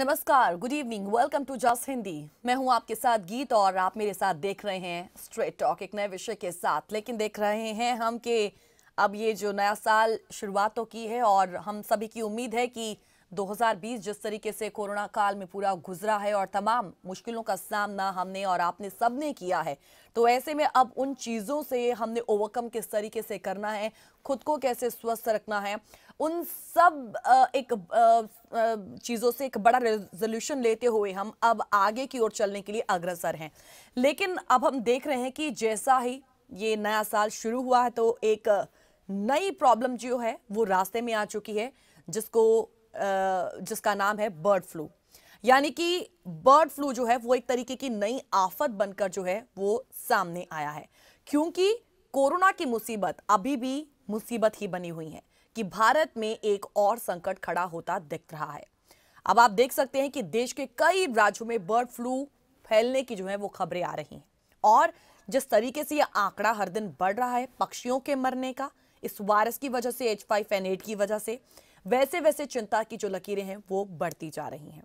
नमस्कार good evening welcome to जस हिंदी मैं हूं आपके साथ गीत और आप मेरे साथ देख रहे हैं स्ट्रेट टॉक एक नए विषय के साथ लेकिन देख रहे हैं हम कि अब ये जो नया साल शुरुआत तो की है और हम सभी की उम्मीद है कि 2020 जिस तरीके से कोरोना काल में पूरा गुजरा है और तमाम मुश्किलों का सामना हमने और आपने सबने किया है तो ऐसे में अब उन चीज़ों से हमने ओवरकम किस तरीके से करना है खुद को कैसे स्वस्थ रखना है उन सब एक चीज़ों से एक बड़ा रेजोल्यूशन लेते हुए हम अब आगे की ओर चलने के लिए अग्रसर हैं लेकिन अब हम देख रहे हैं कि जैसा ही ये नया साल शुरू हुआ है तो एक नई प्रॉब्लम जो है वो रास्ते में आ चुकी है जिसको जिसका नाम है बर्ड फ्लू यानी कि बर्ड फ्लू जो है वो एक तरीके की नई आफत बनकर जो है वो सामने आया है क्योंकि कोरोना की मुसीबत अभी भी मुसीबत ही बनी हुई है कि भारत में एक और संकट खड़ा होता दिख रहा है अब आप देख सकते हैं कि देश के कई राज्यों में बर्ड फ्लू फैलने की जो है वो खबरें आ रही हैं और जिस तरीके से ये आंकड़ा हर दिन बढ़ रहा है पक्षियों के मरने का इस वायरस की वजह से एच फाइव एन एट की वजह से वैसे वैसे चिंता की जो लकीरें हैं वो बढ़ती जा रही हैं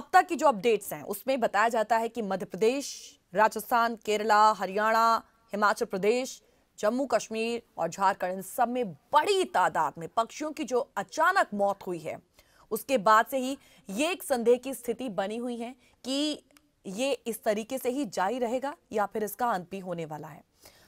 अब तक की जो अपडेट्स हैं उसमें बताया जाता है कि मध्य प्रदेश राजस्थान केरला हरियाणा हिमाचल प्रदेश जम्मू कश्मीर और झारखंड इन सब में बड़ी तादाद में पक्षियों की जो अचानक मौत हुई है उसके बाद से ही ये एक संदेह की स्थिति बनी हुई है कि ये इस तरीके से ही जारी रहेगा या फिर इसका अंत भी होने वाला है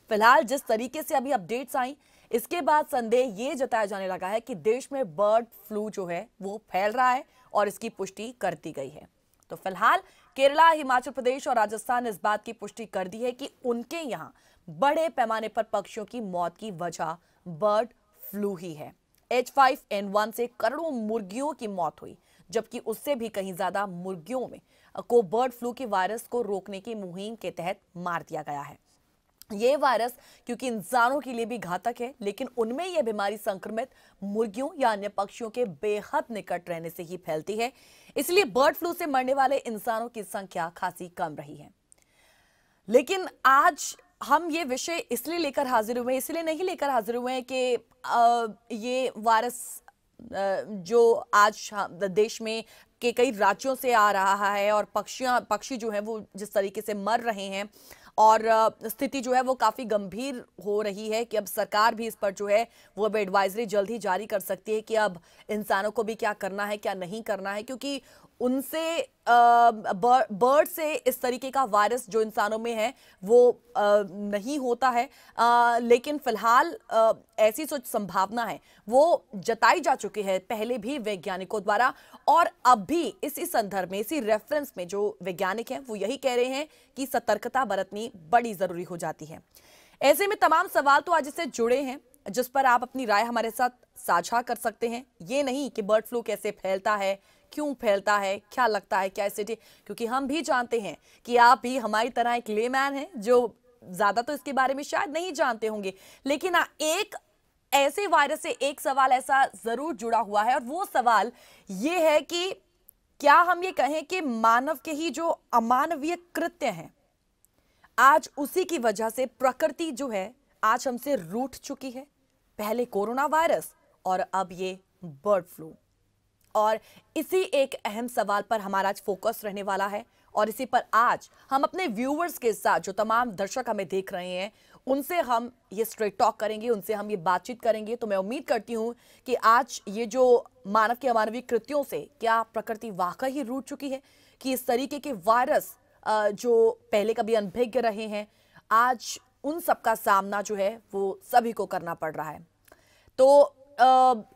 फिलहाल जिस तरीके से अभी अपडेट्स आई इसके बाद संदेह ये जताया जाने लगा है कि देश में बर्ड फ्लू जो है वो फैल रहा है और इसकी पुष्टि कर दी गई है तो फिलहाल केरला हिमाचल प्रदेश और राजस्थान ने इस बात की पुष्टि कर दी है कि उनके यहाँ बड़े पैमाने पर पक्षियों की मौत की वजह बर्ड फ्लू ही है एच फाइव एन वन से करोड़ों मुर्गियों की मौत हुई जबकि उससे भी कहीं ज्यादा मुर्गियों में को बर्ड फ्लू के वायरस को रोकने की मुहिम के तहत मार दिया गया है ये वायरस क्योंकि इंसानों के लिए भी घातक है लेकिन उनमें यह बीमारी संक्रमित मुर्गियों या अन्य पक्षियों के बेहद निकट रहने से ही फैलती है इसलिए बर्ड फ्लू से मरने वाले इंसानों की संख्या खासी कम रही है लेकिन आज हम ये विषय इसलिए लेकर हाजिर हुए इसलिए नहीं लेकर हाजिर हुए हैं कि ये वायरस जो आज हाँ, देश में के कई राज्यों से आ रहा है और पक्षियाँ पक्षी जो हैं वो जिस तरीके से मर रहे हैं और स्थिति जो है वो काफ़ी गंभीर हो रही है कि अब सरकार भी इस पर जो है वो अब एडवाइजरी जल्द ही जारी कर सकती है कि अब इंसानों को भी क्या करना है क्या नहीं करना है क्योंकि उनसे बर्ड से इस तरीके का वायरस जो इंसानों में है वो नहीं होता है लेकिन फ़िलहाल ऐसी सोच संभावना है वो जताई जा चुकी है पहले भी वैज्ञानिकों द्वारा और अब भी इसी संदर्भ में इसी रेफरेंस में जो वैज्ञानिक हैं वो यही कह रहे हैं कि सतर्कता बरतनी बड़ी ज़रूरी हो जाती है ऐसे में तमाम सवाल तो आज इससे जुड़े हैं जिस पर आप अपनी राय हमारे साथ साझा कर सकते हैं ये नहीं कि बर्ड फ्लू कैसे फैलता है क्यों फैलता है क्या लगता है क्या स्थिति क्योंकि हम भी जानते हैं कि आप भी हमारी तरह एक लेमैन हैं जो ज़्यादा तो इसके बारे में शायद नहीं जानते होंगे लेकिन हाँ, एक ऐसे वायरस से एक सवाल ऐसा ज़रूर जुड़ा हुआ है और वो सवाल ये है कि क्या हम ये कहें कि मानव के ही जो अमानवीय कृत्य हैं आज उसी की वजह से प्रकृति जो है आज हमसे रूठ चुकी है पहले कोरोना वायरस और अब ये बर्ड फ्लू और इसी एक अहम सवाल पर हमारा आज फोकस रहने वाला है और इसी पर आज हम अपने व्यूवर्स के साथ जो तमाम दर्शक हमें देख रहे हैं उनसे हम ये स्ट्रेट टॉक करेंगे उनसे हम ये बातचीत करेंगे तो मैं उम्मीद करती हूँ कि आज ये जो मानव के अमानवीय कृत्यों से क्या प्रकृति वाकई ही रूट चुकी है कि इस तरीके के वायरस जो पहले कभी अनभिज्ञ रहे हैं आज उन सबका सामना जो है वो सभी को करना पड़ रहा है तो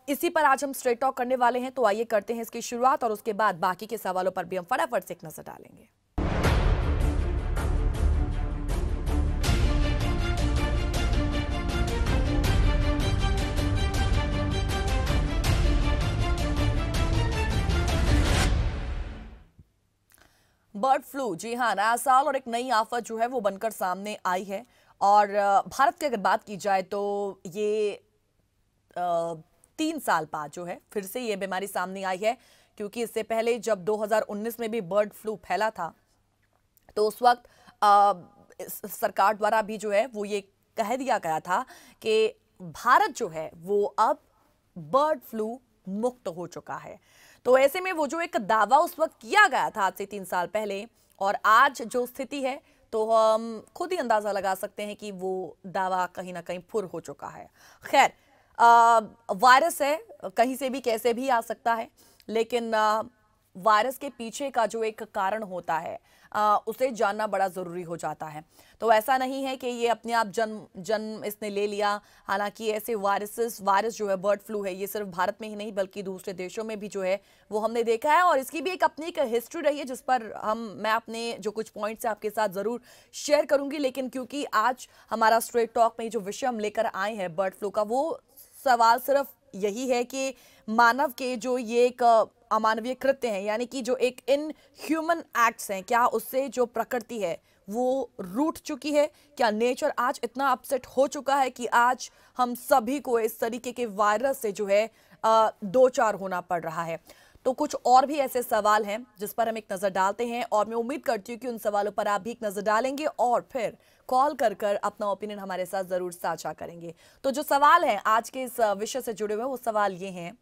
इसी पर आज हम स्ट्रेट टॉक करने वाले हैं तो आइए करते हैं इसकी शुरुआत और उसके बाद बाकी के सवालों पर भी हम फटाफट से एक नजर डालेंगे बर्ड फ्लू जी हाँ नया साल और एक नई आफत जो है वो बनकर सामने आई है और भारत की अगर बात की जाए तो ये तीन साल बाद जो है फिर से ये बीमारी सामने आई है क्योंकि इससे पहले जब 2019 में भी बर्ड फ्लू फैला था तो उस वक्त आ, सरकार द्वारा भी जो है वो ये कह दिया गया था कि भारत जो है वो अब बर्ड फ्लू मुक्त हो चुका है तो ऐसे में वो जो एक दावा उस वक्त किया गया था आज से तीन साल पहले और आज जो स्थिति है तो हम खुद ही अंदाज़ा लगा सकते हैं कि वो दावा कहीं ना कहीं फुर हो चुका है खैर वायरस है कहीं से भी कैसे भी आ सकता है लेकिन वायरस के पीछे का जो एक कारण होता है आ, उसे जानना बड़ा ज़रूरी हो जाता है तो ऐसा नहीं है कि ये अपने आप जन्म जन्म इसने ले लिया हालांकि ऐसे वायरसेस वायरस जो है बर्ड फ्लू है ये सिर्फ भारत में ही नहीं बल्कि दूसरे देशों में भी जो है वो हमने देखा है और इसकी भी एक अपनी एक हिस्ट्री रही है जिस पर हम मैं अपने जो कुछ पॉइंट्स हैं आपके साथ ज़रूर शेयर करूँगी लेकिन क्योंकि आज हमारा स्ट्रेट टॉक में जो विषय हम लेकर आए हैं बर्ड फ्लू का वो सवाल सिर्फ यही है कि मानव के जो ये एक अमानवीय कृत्य हैं यानी कि जो एक इन ह्यूमन एक्ट्स हैं क्या उससे जो प्रकृति है वो रूट चुकी है क्या नेचर आज इतना अपसेट हो चुका है कि आज हम सभी को इस तरीके के वायरस से जो है दो चार होना पड़ रहा है तो कुछ और भी ऐसे सवाल हैं जिस पर हम एक नज़र डालते हैं और मैं उम्मीद करती हूँ कि उन सवालों पर आप भी एक नज़र डालेंगे और फिर कॉल कर कर अपना ओपिनियन हमारे साथ ज़रूर साझा करेंगे तो जो सवाल है आज के इस विषय से जुड़े हुए वो सवाल ये हैं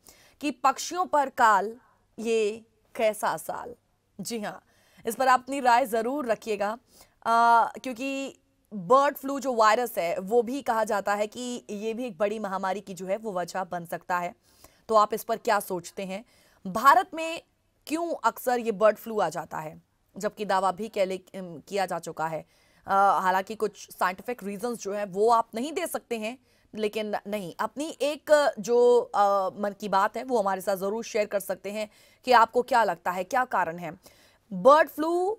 कि पक्षियों पर काल ये कैसा साल जी हाँ इस पर आप अपनी राय ज़रूर रखिएगा क्योंकि बर्ड फ्लू जो वायरस है वो भी कहा जाता है कि ये भी एक बड़ी महामारी की जो है वो वजह बन सकता है तो आप इस पर क्या सोचते हैं भारत में क्यों अक्सर ये बर्ड फ्लू आ जाता है जबकि दावा भी कहले किया जा चुका है हालांकि कुछ साइंटिफिक रीजंस जो हैं वो आप नहीं दे सकते हैं लेकिन नहीं अपनी एक जो आ, मन की बात है वो हमारे साथ ज़रूर शेयर कर सकते हैं कि आपको क्या लगता है क्या कारण है बर्ड फ्लू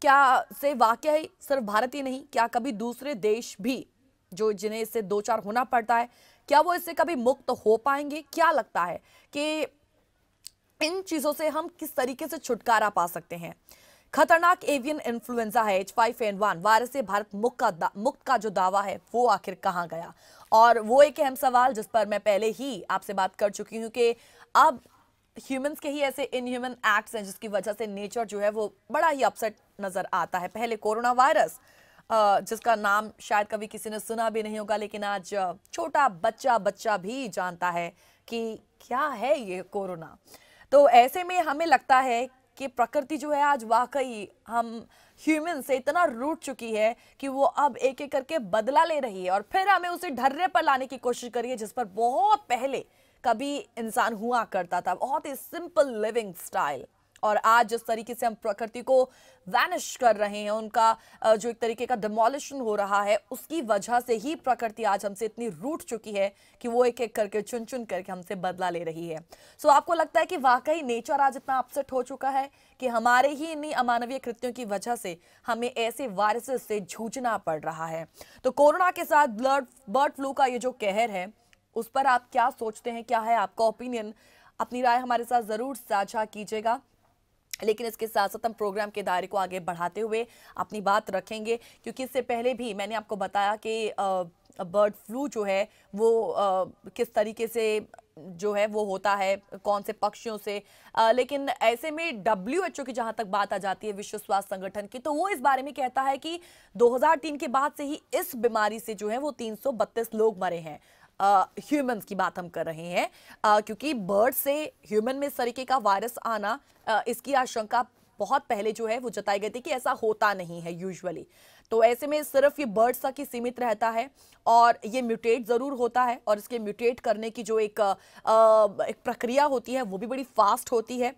क्या से वाकई सिर्फ भारत ही नहीं क्या कभी दूसरे देश भी जो जिन्हें इससे दो चार होना पड़ता है क्या वो इससे कभी मुक्त हो पाएंगे क्या लगता है कि इन चीज़ों से हम किस तरीके से छुटकारा पा सकते हैं खतरनाक एवियन इन्फ्लुएंजा है H five N one virus से भारत मुक्त का मुक्त का जो दावा है वो आखिर कहाँ गया और वो एक अहम सवाल जिस पर मैं पहले ही आपसे बात कर चुकी हूँ कि अब ह्यूमंस के ही ऐसे इनह्यूमन एक्ट्स हैं जिसकी वजह से नेचर जो है वो बड़ा ही अपसेट नज़र आता है पहले कोरोना वायरस जिसका नाम शायद कभी किसी ने सुना भी नहीं होगा लेकिन आज छोटा बच्चा बच्चा भी जानता है कि क्या है ये कोरोना तो ऐसे में हमें लगता है कि प्रकृति जो है आज वाकई हम ह्यूमन से इतना रूट चुकी है कि वो अब एक एक करके बदला ले रही है और फिर हमें उसे ढर्रे पर लाने की कोशिश करिए है जिस पर बहुत पहले कभी इंसान हुआ करता था बहुत ही सिंपल लिविंग स्टाइल और आज जिस तरीके से हम प्रकृति को वैनिश कर रहे हैं उनका जो एक तरीके का डिमोलिशन हो रहा है उसकी वजह से ही प्रकृति आज हमसे इतनी रूट चुकी है कि वो एक एक करके चुन चुन करके हमसे बदला ले रही है सो so, आपको लगता है कि वाकई नेचर आज इतना अपसेट हो चुका है कि हमारे ही इन्हीं अमानवीय कृत्यों की वजह से हमें ऐसे वायरसेस से जूझना पड़ रहा है तो कोरोना के साथ ब्लड बर्ड फ्लू का ये जो कहर है उस पर आप क्या सोचते हैं क्या है आपका ओपिनियन अपनी राय हमारे साथ ज़रूर साझा कीजिएगा लेकिन इसके साथ साथ हम प्रोग्राम के दायरे को आगे बढ़ाते हुए अपनी बात रखेंगे क्योंकि इससे पहले भी मैंने आपको बताया कि बर्ड फ्लू जो है वो आ, किस तरीके से जो है वो होता है कौन से पक्षियों से आ, लेकिन ऐसे में डब्ल्यू एच ओ की जहाँ तक बात आ जाती है विश्व स्वास्थ्य संगठन की तो वो इस बारे में कहता है कि 2003 के बाद से ही इस बीमारी से जो है वो बत्तीस लोग मरे हैं ह्यूमंस की बात हम कर रहे हैं क्योंकि बर्ड से ह्यूमन में इस तरीके का वायरस आना इसकी आशंका बहुत पहले जो है वो जताई गई थी कि ऐसा होता नहीं है यूजुअली तो ऐसे में सिर्फ ये बर्ड्स तक ही सीमित रहता है और ये म्यूटेट ज़रूर होता है और इसके म्यूटेट करने की जो एक, आ, एक प्रक्रिया होती है वो भी बड़ी फास्ट होती है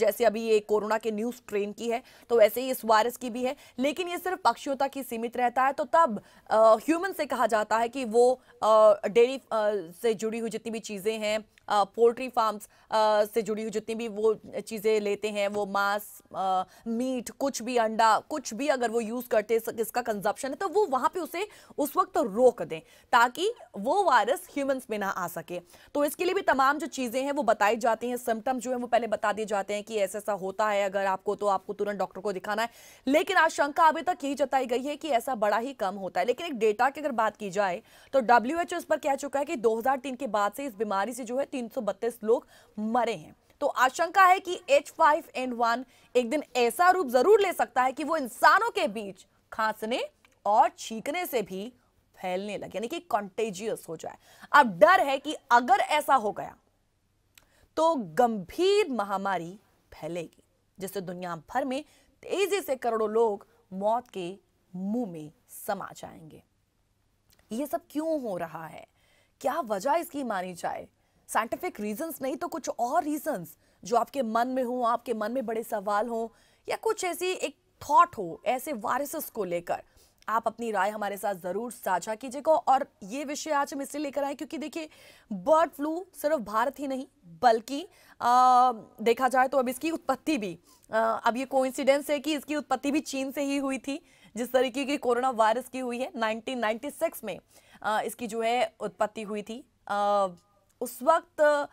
जैसे अभी ये कोरोना के न्यू स्ट्रेन की है तो वैसे ही इस वायरस की भी है लेकिन ये सिर्फ पक्षियों तक ही सीमित रहता है तो तब ह्यूमन से कहा जाता है कि वो डेयरी से जुड़ी हुई जितनी भी चीज़ें हैं पोल्ट्री फार्म्स से जुड़ी हुई जितनी भी वो चीज़ें लेते हैं वो मांस मीट कुछ भी अंडा कुछ भी अगर वो यूज़ करते इसका कंजप्शन है तो वो वहाँ पे उसे उस वक्त तो रोक दें ताकि वो वायरस ह्यूमंस में ना आ सके तो इसके लिए भी तमाम जो चीज़ें हैं वो बताई जाती हैं सिम्टम जो है वो पहले बता दिए जाते हैं कहते हैं कि ऐसा ऐसा होता है अगर आपको तो आपको तुरंत डॉक्टर को दिखाना है लेकिन आशंका अभी तक यही जताई गई है कि ऐसा बड़ा ही कम होता है लेकिन एक डेटा की अगर बात की जाए तो डब्ल्यू इस पर कह चुका है कि दो के बाद से इस बीमारी से जो है तीन लोग मरे हैं तो आशंका है कि एच एक दिन ऐसा रूप जरूर ले सकता है कि वो इंसानों के बीच खांसने और छींकने से भी फैलने लगे यानी कि कॉन्टेजियस हो जाए अब डर है कि अगर ऐसा हो गया तो गंभीर महामारी फैलेगी जिससे दुनिया भर में तेजी से करोड़ों लोग मौत के मुंह में समा जाएंगे ये सब क्यों हो रहा है क्या वजह इसकी मानी जाए साइंटिफिक रीजंस नहीं तो कुछ और रीजंस जो आपके मन में हो आपके मन में बड़े सवाल हो या कुछ ऐसी एक थॉट हो ऐसे वायरसेस को लेकर आप अपनी राय हमारे साथ ज़रूर साझा कीजिएगा और ये विषय आज हम इसलिए लेकर आए क्योंकि देखिए बर्ड फ्लू सिर्फ भारत ही नहीं बल्कि देखा जाए तो अब इसकी उत्पत्ति भी आ, अब ये कोइंसिडेंस है कि इसकी उत्पत्ति भी चीन से ही हुई थी जिस तरीके की कोरोना वायरस की हुई है 1996 में आ, इसकी जो है उत्पत्ति हुई थी आ, उस वक्त आ,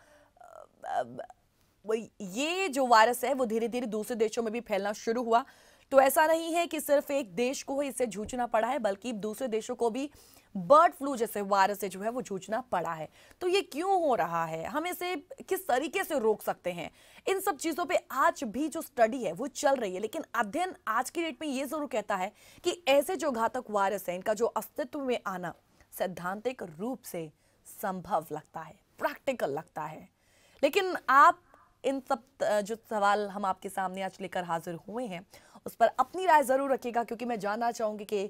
ये जो वायरस है वो धीरे धीरे दूसरे देशों में भी फैलना शुरू हुआ तो ऐसा नहीं है कि सिर्फ एक देश को इससे जूझना पड़ा है बल्कि दूसरे देशों को भी बर्ड फ्लू जैसे वायरस से जो है वो जूझना पड़ा है तो ये क्यों हो रहा है हम इसे किस तरीके से रोक सकते हैं इन सब चीज़ों पे आज भी जो स्टडी है वो चल रही है लेकिन अध्ययन आज की डेट में ये जरूर कहता है कि ऐसे जो घातक वायरस है इनका जो अस्तित्व में आना सैद्धांतिक रूप से संभव लगता है प्रैक्टिकल लगता है लेकिन आप इन सब जो सवाल हम आपके सामने आज लेकर हाजिर हुए हैं उस पर अपनी राय ज़रूर रखिएगा क्योंकि मैं जानना चाहूंगी कि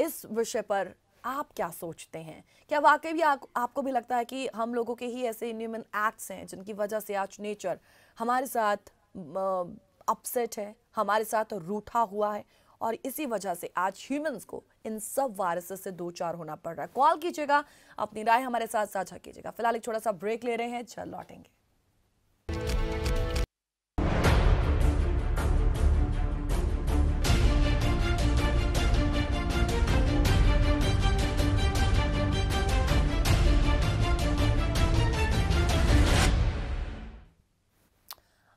इस विषय पर आप क्या सोचते हैं क्या वाकई भी आप, आपको भी लगता है कि हम लोगों के ही ऐसे इन्यूमन एक्ट्स हैं जिनकी वजह से आज नेचर हमारे साथ अपसेट है हमारे साथ रूठा हुआ है और इसी वजह से आज ह्यूमंस को इन सब वायरसेस से दो चार होना पड़ रहा है कॉल कीजिएगा अपनी राय हमारे साथ साझा कीजिएगा फिलहाल एक छोटा सा ब्रेक ले रहे हैं चल लौटेंगे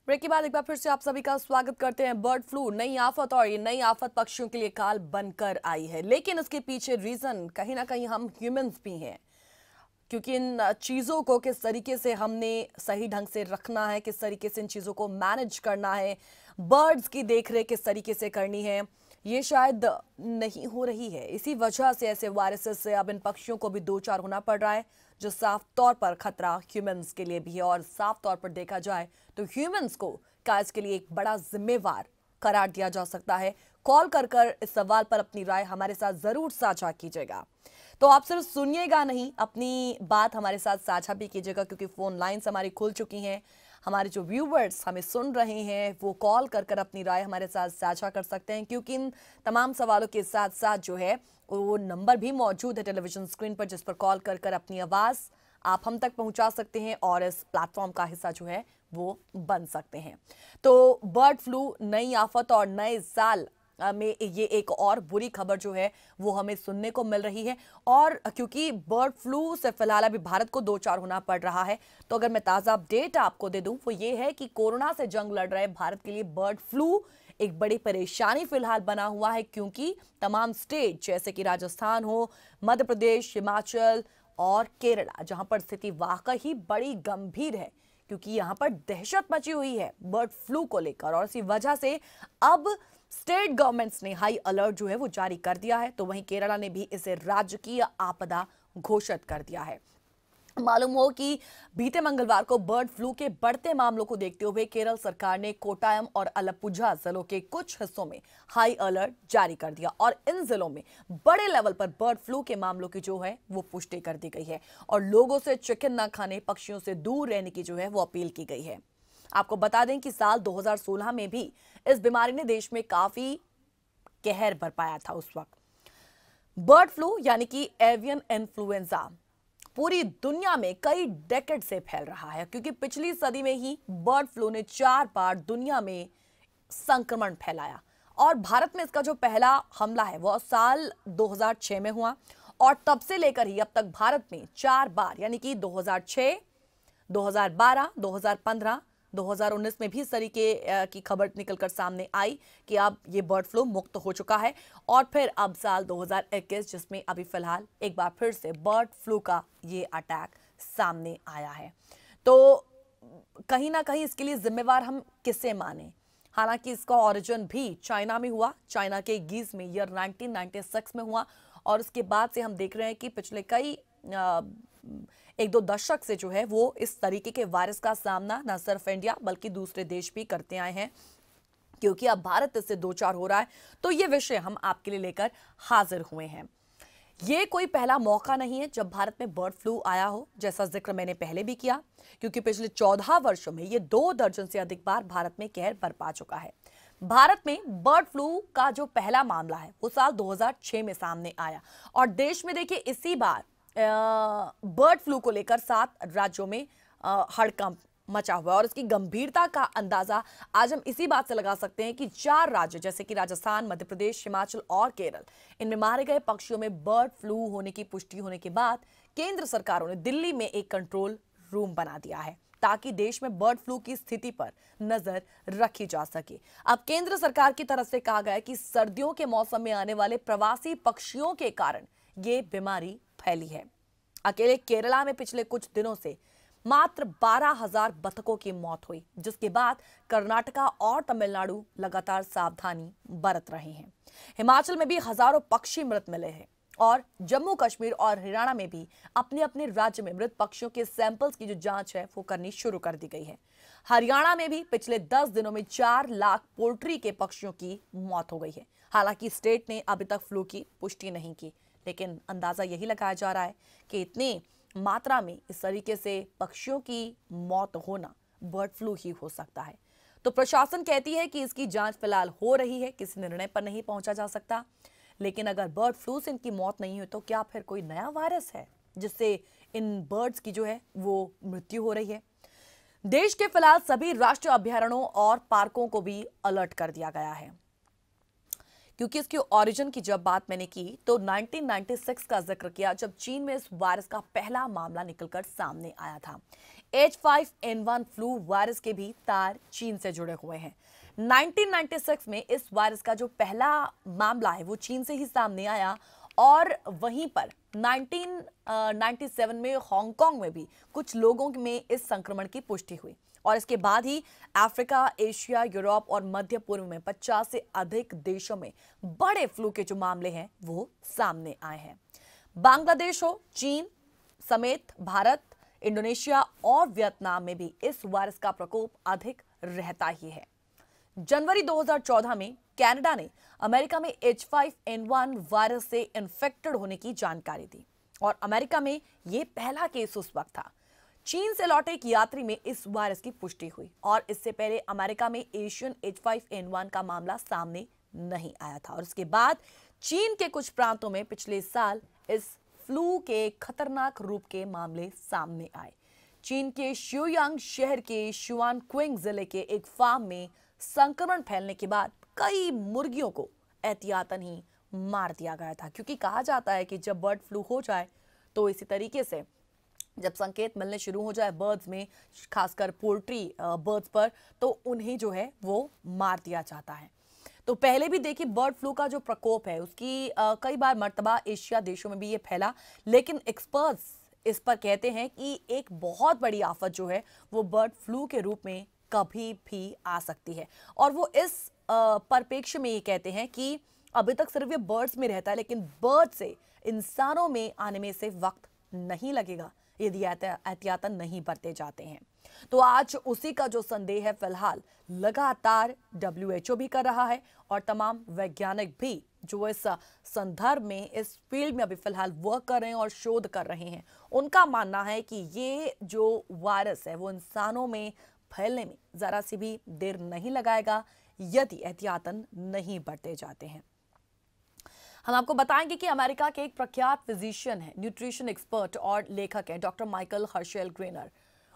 ब्रेक के बाद एक बार फिर से आप सभी का स्वागत करते हैं बर्ड फ्लू नई आफत और ये नई आफत पक्षियों के लिए काल बनकर आई है लेकिन इसके पीछे रीजन कहीं ना कहीं हम ह्यूमंस भी हैं क्योंकि इन चीज़ों को किस तरीके से हमने सही ढंग से रखना है किस तरीके से इन चीज़ों को मैनेज करना है बर्ड्स की देख किस तरीके से करनी है ये शायद नहीं हो रही है इसी वजह से ऐसे वायरसेस से अब इन पक्षियों को भी दो चार होना पड़ रहा है जो साफ तौर पर खतरा ह्यूमंस के लिए भी है और साफ तौर पर देखा जाए तो ह्यूमंस को काज के लिए एक बड़ा जिम्मेवार करार दिया जा सकता है कॉल कर कर इस सवाल पर अपनी राय हमारे साथ जरूर साझा कीजिएगा तो आप सिर्फ सुनिएगा नहीं अपनी बात हमारे साथ साझा भी कीजिएगा क्योंकि फोन लाइन्स हमारी खुल चुकी हैं हमारे जो व्यूवर्स हमें सुन रहे हैं वो कॉल कर कर अपनी राय हमारे साथ साझा कर सकते हैं क्योंकि इन तमाम सवालों के साथ साथ जो है वो नंबर भी मौजूद है टेलीविजन स्क्रीन पर जिस पर कॉल कर कर अपनी आवाज़ आप हम तक पहुंचा सकते हैं और इस प्लेटफॉर्म का हिस्सा जो है वो बन सकते हैं तो बर्ड फ्लू नई आफत और नए साल में ये एक और बुरी खबर जो है वो हमें सुनने को मिल रही है और क्योंकि बर्ड फ्लू से फिलहाल अभी भारत को दो चार होना पड़ रहा है तो अगर मैं ताज़ा अपडेट आपको दे दूं वो ये है कि कोरोना से जंग लड़ रहे भारत के लिए बर्ड फ्लू एक बड़ी परेशानी फिलहाल बना हुआ है क्योंकि तमाम स्टेट जैसे कि राजस्थान हो मध्य प्रदेश हिमाचल और केरला जहां पर स्थिति वाकई बड़ी गंभीर है क्योंकि यहाँ पर दहशत मची हुई है बर्ड फ्लू को लेकर और इसी वजह से अब स्टेट गवर्नमेंट्स ने हाई अलर्ट जो है वो जारी कर दिया है तो वहीं केरला ने भी इसे राजकीय आपदा घोषित कर दिया है मालूम हो कि बीते मंगलवार को बर्ड फ्लू के बढ़ते मामलों को देखते हुए केरल सरकार ने कोटायम और अलपुझा जिलों के कुछ हिस्सों में हाई अलर्ट जारी कर दिया और इन जिलों में बड़े लेवल पर बर्ड फ्लू के मामलों की जो है वो पुष्टि कर दी गई है और लोगों से चिकन ना खाने पक्षियों से दूर रहने की जो है वो अपील की गई है आपको बता दें कि साल 2016 में भी इस बीमारी ने देश में काफी कहर बरपाया था उस वक्त बर्ड फ्लू यानी कि एवियन इन्फ्लुएंजा पूरी दुनिया में कई डेकेड से फैल रहा है क्योंकि पिछली सदी में ही बर्ड फ्लू ने चार बार दुनिया में संक्रमण फैलाया और भारत में इसका जो पहला हमला है वह साल 2006 में हुआ और तब से लेकर ही अब तक भारत में चार बार यानी कि 2006, 2012, 2015 2019 में भी इस तरीके की खबर निकलकर सामने आई कि अब ये बर्ड फ्लू मुक्त हो चुका है और फिर अब साल 2021 जिसमें अभी फिलहाल एक बार फिर से बर्ड फ्लू का ये अटैक सामने आया है तो कहीं ना कहीं इसके लिए जिम्मेवार हम किसे माने हालांकि इसका ओरिजिन भी चाइना में हुआ चाइना के गीज में ईयर नाइनटीन में हुआ और उसके बाद से हम देख रहे हैं कि पिछले कई एक दो दशक से जो है वो इस तरीके के वायरस का सामना न सिर्फ इंडिया बल्कि दूसरे देश भी करते आए हैं क्योंकि अब भारत इससे दो चार हो रहा है तो ये विषय हम आपके लिए लेकर हाजिर हुए हैं ये कोई पहला मौका नहीं है जब भारत में बर्ड फ्लू आया हो जैसा जिक्र मैंने पहले भी किया क्योंकि पिछले चौदह वर्षों में ये दो दर्जन से अधिक बार भारत में कहर बरपा चुका है भारत में बर्ड फ्लू का जो पहला मामला है वो साल 2006 में सामने आया और देश में देखिए इसी बार बर्ड फ्लू को लेकर सात राज्यों में हड़कंप मचा हुआ है और इसकी गंभीरता का अंदाजा आज हम इसी बात से लगा सकते हैं कि चार राज्य जैसे कि राजस्थान मध्य प्रदेश हिमाचल और केरल इनमें मारे गए पक्षियों में बर्ड फ्लू होने की पुष्टि होने के बाद केंद्र सरकारों ने दिल्ली में एक कंट्रोल रूम बना दिया है ताकि देश में बर्ड फ्लू की स्थिति पर नजर रखी जा सके अब केंद्र सरकार की तरफ से कहा गया कि सर्दियों के मौसम में आने वाले प्रवासी पक्षियों के कारण ये बीमारी फैली है अकेले केरला में पिछले कुछ दिनों से मात्र बारह हजार बतकों की मौत हुई जिसके बाद कर्नाटका और तमिलनाडु लगातार सावधानी बरत रहे हैं हिमाचल में भी हजारों पक्षी मृत मिले हैं और जम्मू कश्मीर और हरियाणा में भी अपने अपने राज्य में मृत पक्षियों के सैंपल्स की जो जांच है वो करनी शुरू कर दी गई है हरियाणा में भी पिछले 10 दिनों में 4 लाख पोल्ट्री के पक्षियों की मौत हो गई है हालांकि स्टेट ने अभी तक फ्लू की पुष्टि नहीं की लेकिन अंदाज़ा यही लगाया जा रहा है कि इतनी मात्रा में इस तरीके से पक्षियों की मौत होना बर्ड फ्लू ही हो सकता है तो प्रशासन कहती है कि इसकी जांच फिलहाल हो रही है किसी निर्णय पर नहीं पहुंचा जा सकता लेकिन अगर बर्ड फ्लू से इनकी मौत नहीं हुई तो क्या फिर कोई नया वायरस है जिससे इन बर्ड्स की जो है वो मृत्यु हो रही है देश के फिलहाल सभी राष्ट्रीय अभ्यारणों और पार्कों को भी अलर्ट कर दिया गया है क्योंकि इसके ओरिजिन की जब बात मैंने की तो 1996 का जिक्र किया जब चीन में इस वायरस का पहला मामला निकलकर सामने आया था H five N one flu virus के भी तार चीन से जुड़े हुए हैं 1996 में इस वायरस का जो पहला मामला है वो चीन से ही सामने आया और वहीं पर 1997 में हांगकांग में भी कुछ लोगों में इस संक्रमण की पुष्टि हुई और इसके बाद ही अफ्रीका एशिया यूरोप और मध्य पूर्व में 50 से अधिक देशों में बड़े फ्लू के जो मामले हैं वो सामने आए हैं बांग्लादेश हो चीन समेत भारत इंडोनेशिया और वियतनाम में भी इस वायरस का प्रकोप अधिक रहता ही है जनवरी 2014 में कनाडा ने अमेरिका में एच वायरस से इन्फेक्टेड होने की जानकारी दी और अमेरिका में यह पहला केस उस वक्त था चीन से लौटे एक यात्री में इस वायरस की पुष्टि हुई और इससे पहले अमेरिका में एशियन एच का मामला सामने नहीं आया था और उसके बाद चीन के कुछ प्रांतों में पिछले साल इस फ्लू के खतरनाक रूप के मामले सामने आए चीन के शिवयांग शहर के शुआन क्विंग जिले के एक फार्म में संक्रमण फैलने के बाद कई मुर्गियों को एहतियातन ही मार दिया गया था क्योंकि कहा जाता है कि जब बर्ड फ्लू हो जाए तो इसी तरीके से जब संकेत मिलने शुरू हो जाए बर्ड्स में खासकर पोल्ट्री बर्ड्स पर तो उन्हें जो है वो मार दिया जाता है तो पहले भी देखिए बर्ड फ्लू का जो प्रकोप है उसकी आ, कई बार मर्तबा एशिया देशों में भी ये फैला लेकिन एक्सपर्ट्स इस पर कहते हैं कि एक बहुत बड़ी आफत जो है वो बर्ड फ्लू के रूप में कभी भी आ सकती है और वो इस परिप्रेक्ष्य में ये कहते हैं कि अभी तक सिर्फ ये बर्ड्स में रहता है लेकिन बर्ड से इंसानों में आने में से वक्त नहीं लगेगा यदि एहतियातन नहीं बरते जाते हैं तो आज उसी का जो संदेह है फिलहाल लगातार डब्ल्यूएचओ भी कर रहा है और तमाम वैज्ञानिक भी जो इस संदर्भ में इस फील्ड में अभी फिलहाल वर्क कर रहे हैं और शोध कर रहे हैं उनका मानना है कि ये जो वायरस है वो इंसानों में फैलने में ज़रा सी भी देर नहीं लगाएगा यदि एहतियातन नहीं बरते जाते हैं हम आपको बताएंगे कि अमेरिका के एक प्रख्यात फिजिशियन है न्यूट्रिशन एक्सपर्ट और लेखक है डॉक्टर माइकल हर्शेल ग्रेनर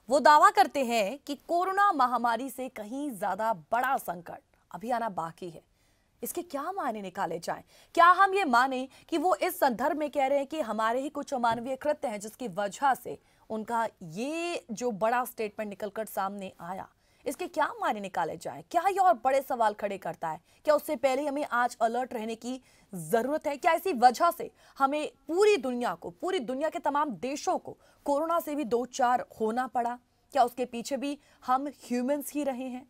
वो दावा करते हैं कि कोरोना महामारी से कहीं ज्यादा बड़ा संकट अभी आना बाकी है इसके क्या मायने निकाले जाएं क्या हम ये माने कि वो इस संदर्भ में कह रहे हैं कि हमारे ही कुछ अमानवीय कृत्य हैं जिसकी वजह से उनका ये जो बड़ा स्टेटमेंट निकलकर सामने आया इसके क्या मारे निकाले जाए क्या ये और बड़े सवाल खड़े करता है क्या उससे पहले हमें आज अलर्ट रहने की जरूरत है क्या इसी वजह से हमें पूरी दुनिया को पूरी दुनिया के तमाम देशों को कोरोना से भी दो चार होना पड़ा क्या उसके पीछे भी हम ह्यूमंस ही रहे हैं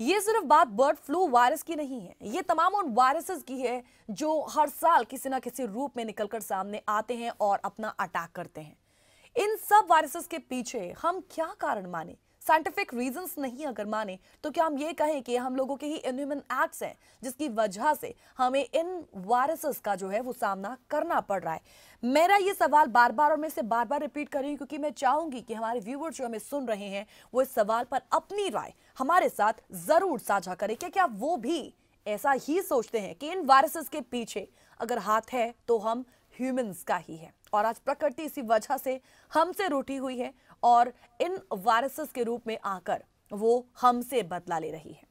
ये सिर्फ बात बर्ड फ्लू वायरस की नहीं है ये तमाम उन वायरसेस की है जो हर साल किसी ना किसी रूप में निकलकर सामने आते हैं और अपना अटैक करते हैं इन सब वायरसेस के पीछे हम क्या कारण माने साइंटिफिक रीजंस नहीं अगर माने तो क्या हम ये कहें कि हम लोगों के ही इनह्यूमन एक्ट्स हैं जिसकी वजह से हमें इन वायरसेस का जो है वो सामना करना पड़ रहा है मेरा ये सवाल बार बार और मैं इसे बार बार रिपीट कर रही हूँ क्योंकि मैं चाहूंगी कि हमारे व्यूवर जो हमें सुन रहे हैं वो इस सवाल पर अपनी राय हमारे साथ ज़रूर साझा करें क्या क्या वो भी ऐसा ही सोचते हैं कि इन वायरसेस के पीछे अगर हाथ है तो हम ह्यूमन्स का ही है और आज प्रकृति इसी वजह से हमसे रूठी हुई है और इन वायरसेस के रूप में आकर वो हमसे बदला ले रही है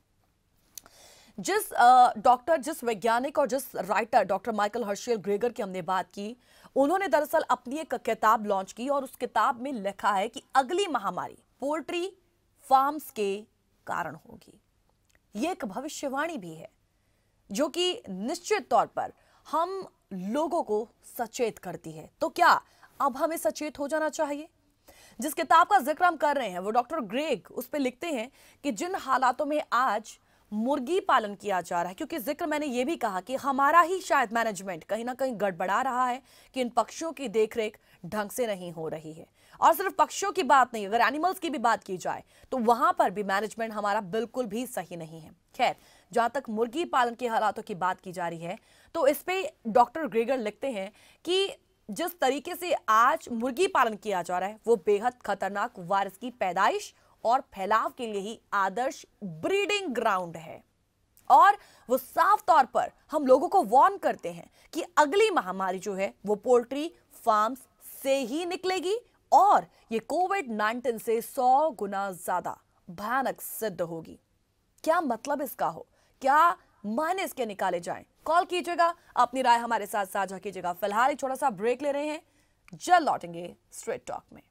जिस डॉक्टर जिस वैज्ञानिक और जिस राइटर डॉक्टर माइकल हर्शियल ग्रेगर की हमने बात की उन्होंने दरअसल अपनी एक किताब लॉन्च की और उस किताब में लिखा है कि अगली महामारी पोल्ट्री फार्म्स के कारण होगी ये एक भविष्यवाणी भी है जो कि निश्चित तौर पर हम लोगों को सचेत करती है तो क्या अब हमें सचेत हो जाना चाहिए जिस किताब का जिक्र हम कर रहे हैं वो डॉक्टर ग्रेग उस पर लिखते हैं कि जिन हालातों में आज मुर्गी पालन किया जा रहा है क्योंकि जिक्र मैंने ये भी कहा कि हमारा ही शायद मैनेजमेंट कहीं ना कहीं गड़बड़ा रहा है कि इन पक्षियों की देखरेख ढंग से नहीं हो रही है और सिर्फ पक्षियों की बात नहीं अगर एनिमल्स की भी बात की जाए तो वहां पर भी मैनेजमेंट हमारा बिल्कुल भी सही नहीं है खैर जहां तक मुर्गी पालन के हालातों की बात की जा रही है तो इस पर डॉक्टर ग्रेगर लिखते हैं कि जिस तरीके से आज मुर्गी पालन किया जा रहा है वो बेहद खतरनाक वायरस की पैदाइश और फैलाव के लिए ही आदर्श ब्रीडिंग ग्राउंड है और वो साफ तौर पर हम लोगों को वार्न करते हैं कि अगली महामारी जो है वो पोल्ट्री फार्म्स से ही निकलेगी और ये कोविड नाइनटीन से सौ गुना ज्यादा भयानक सिद्ध होगी क्या मतलब इसका हो क्या मायने इसके निकाले जाएं कॉल कीजिएगा अपनी राय हमारे साथ साझा कीजिएगा फिलहाल एक छोटा सा ब्रेक ले रहे हैं जल्द लौटेंगे स्ट्रेट टॉक में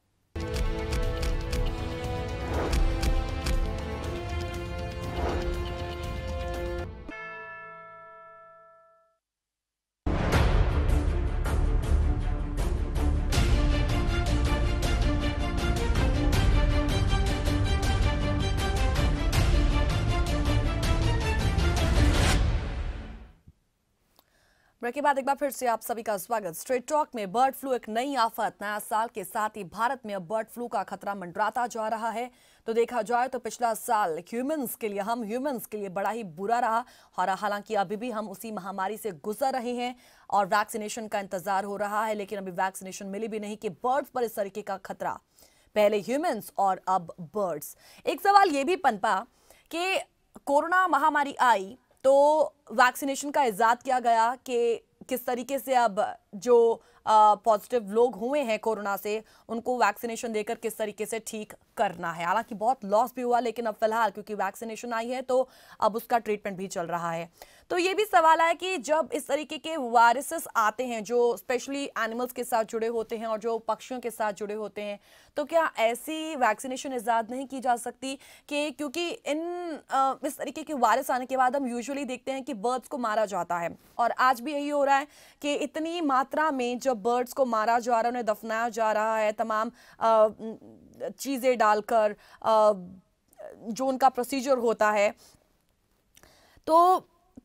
ब्रेक के बाद एक बार फिर से आप सभी का स्वागत स्ट्रेट टॉक में बर्ड फ्लू एक नई आफत नया साल के साथ ही भारत में अब बर्ड फ्लू का खतरा मंडराता जा रहा है तो देखा जाए तो पिछला साल ह्यूमंस के लिए हम ह्यूमंस के लिए बड़ा ही बुरा रहा और हालांकि अभी भी हम उसी महामारी से गुजर रहे हैं और वैक्सीनेशन का इंतजार हो रहा है लेकिन अभी वैक्सीनेशन मिली भी नहीं कि बर्ड्स पर इस तरीके का खतरा पहले ह्यूमन्स और अब बर्ड्स एक सवाल ये भी पनपा कि कोरोना महामारी आई तो वैक्सीनेशन का इजाद किया गया कि किस तरीके से अब जो पॉजिटिव लोग हुए हैं कोरोना से उनको वैक्सीनेशन देकर किस तरीके से ठीक करना है हालांकि बहुत लॉस भी हुआ लेकिन अब फिलहाल क्योंकि वैक्सीनेशन आई है तो अब उसका ट्रीटमेंट भी चल रहा है तो ये भी सवाल आया कि जब इस तरीके के वायरसेस आते हैं जो स्पेशली एनिमल्स के साथ जुड़े होते हैं और जो पक्षियों के साथ जुड़े होते हैं तो क्या ऐसी वैक्सीनेशन ईजाद नहीं की जा सकती कि क्योंकि इन इस तरीके के वायरस आने के बाद हम यूजुअली देखते हैं कि बर्ड्स को मारा जाता है और आज भी यही हो रहा है कि इतनी मात्रा में जब बर्ड्स को मारा जा रहा है उन्हें दफनाया जा रहा है तमाम चीज़ें डालकर जो उनका प्रोसीजर होता है तो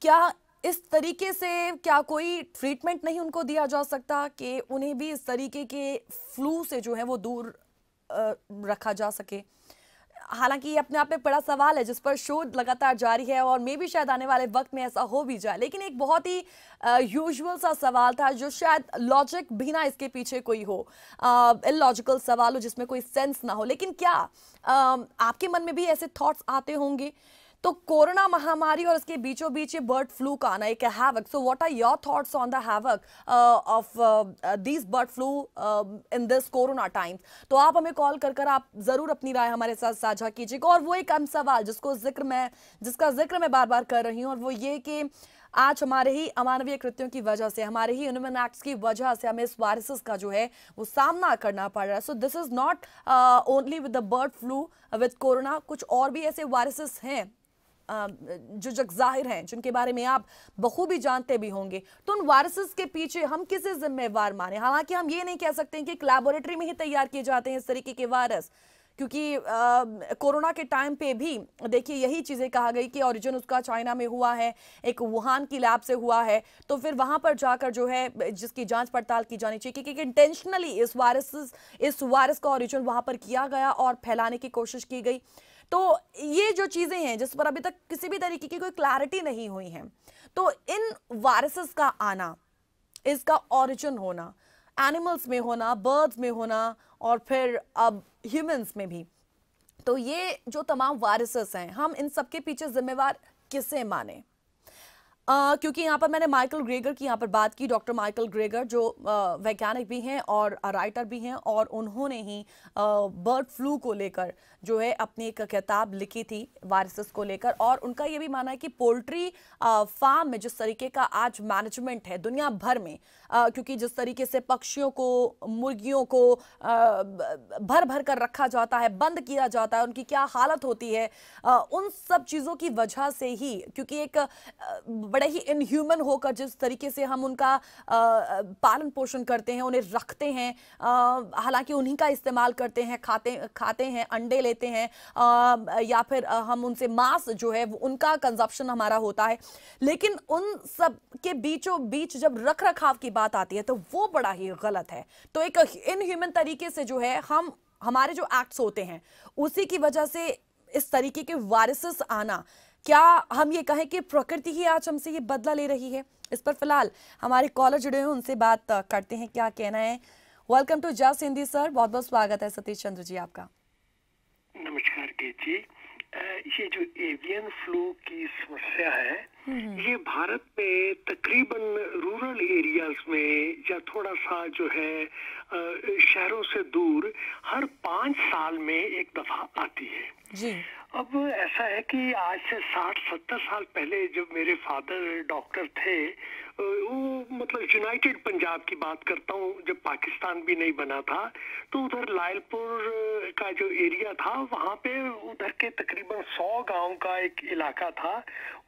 क्या इस तरीके से क्या कोई ट्रीटमेंट नहीं उनको दिया जा सकता कि उन्हें भी इस तरीके के फ्लू से जो है वो दूर रखा जा सके हालांकि ये अपने आप में बड़ा सवाल है जिस पर शोध लगातार जारी है और मे भी शायद आने वाले वक्त में ऐसा हो भी जाए लेकिन एक बहुत ही यूजुअल सा सवाल था जो शायद लॉजिक भी ना इसके पीछे कोई हो इलॉजिकल सवाल हो जिसमें कोई सेंस ना हो लेकिन क्या आ, आपके मन में भी ऐसे थॉट्स आते होंगे तो कोरोना महामारी और इसके बीचों बीच ये बर्ड फ्लू का आना एक havoc so what are your thoughts on the havoc of this bird flu in this corona time तो आप हमें कॉल कर कर आप ज़रूर अपनी राय हमारे साथ साझा कीजिएगा और वो एक अहम सवाल जिसको जिक्र मैं जिसका जिक्र मैं बार बार कर रही हूँ और वो ये कि आज हमारे ही अमानवीय कृत्यों की वजह से हमारे ही ह्यूमन एक्ट्स की वजह से हमें इस वायरसेस का जो है वो सामना करना पड़ रहा है so this is not only with the bird flu with corona कुछ और भी ऐसे वायरसेस हैं जो जाहिर हैं जिनके बारे में आप बखूबी जानते भी होंगे तो उन वायरसेस के पीछे हम किसे जिम्मेवार माने हालांकि हम ये नहीं कह सकते कि एक लेबोरेटरी में ही तैयार किए जाते हैं इस तरीके के वायरस क्योंकि कोरोना के टाइम पे भी देखिए यही चीज़ें कहा गई कि ओरिजिन उसका चाइना में हुआ है एक वुहान की लैब से हुआ है तो फिर वहाँ पर जाकर जो है जिसकी जांच पड़ताल की जानी चाहिए क्योंकि इंटेंशनली इस वायरस इस वायरस का ओरिजिन वहाँ पर किया गया और फैलाने की कोशिश की गई तो ये जो चीज़ें हैं जिस पर अभी तक किसी भी तरीके की कोई क्लैरिटी नहीं हुई है तो इन वायरसेस का आना इसका ऑरिजिन होना एनिमल्स में होना बर्ड्स में होना और फिर अब ह्यूमंस में भी तो ये जो तमाम वायरसेस हैं हम इन सब के पीछे जिम्मेवार किसे माने आ, क्योंकि यहाँ पर मैंने माइकल ग्रेगर की यहाँ पर बात की डॉक्टर माइकल ग्रेगर जो वैज्ञानिक भी हैं और राइटर भी हैं और उन्होंने ही बर्ड फ्लू को लेकर जो है अपनी एक किताब लिखी थी वायरसेस को लेकर और उनका ये भी माना है कि पोल्ट्री फार्म में जिस तरीके का आज मैनेजमेंट है दुनिया भर में क्योंकि जिस तरीके से पक्षियों को मुर्गियों को भर भर कर रखा जाता है बंद किया जाता है उनकी क्या हालत होती है उन सब चीज़ों की वजह से ही क्योंकि एक बड़े ही इनह्यूमन होकर जिस तरीके से हम उनका पालन पोषण करते हैं उन्हें रखते हैं हालांकि उन्हीं का इस्तेमाल करते हैं खाते खाते हैं अंडे लेते हैं या फिर हम उनसे मांस जो है उनका कंजप्शन हमारा होता है लेकिन उन सब के बीचों बीच जब रख रखाव की बात आती है तो वो बड़ा ही गलत है तो एक इनह्यूमन तरीके से जो है हम हमारे जो एक्ट्स होते हैं उसी की वजह से इस तरीके के वायरसेस आना क्या हम ये कहें कि प्रकृति ही आज हमसे ये बदला ले रही है इस पर फिलहाल हमारे कॉलर जुड़े हुए उनसे बात करते हैं क्या कहना है वेलकम टू जस हिंदी सर बहुत बहुत स्वागत है सतीश चंद्र जी आपका नमस्कार जी ये जो एवियन फ्लू की समस्या है हम्म। ये भारत में तकरीबन रूरल एरियाज में या थोड़ा सा जो है शहरों से दूर हर पांच साल में एक दफा आती है जी। अब ऐसा है कि आज से साठ सत्तर साल पहले जब मेरे फादर डॉक्टर थे वो मतलब यूनाइटेड पंजाब की बात करता हूँ जब पाकिस्तान भी नहीं बना था तो उधर लायलपुर का जो एरिया था वहाँ पे उधर के तकरीबन सौ गांव का एक इलाका था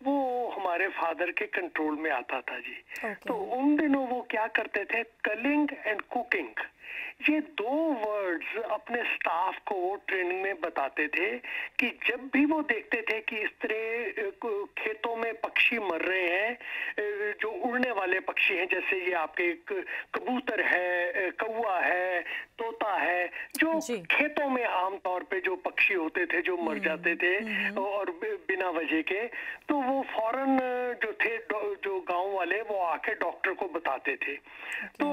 वो हम हमारे फादर के कंट्रोल में आता था जी okay. तो उन दिनों वो क्या करते थे कलिंग एंड कुकिंग ये दो वर्ड्स अपने स्टाफ को ट्रेनिंग में बताते थे कि जब भी वो देखते थे कि इस तरह खेतों में पक्षी मर रहे हैं जो उड़ने वाले पक्षी हैं जैसे ये आपके कबूतर है कौआ है तोता है जो खेतों में आमतौर पे जो पक्षी होते थे जो मर हम्म, जाते थे हम्म। और बिना वजह के तो वो फौरन जो थे जो गांव वाले वो आके डॉक्टर को बताते थे तो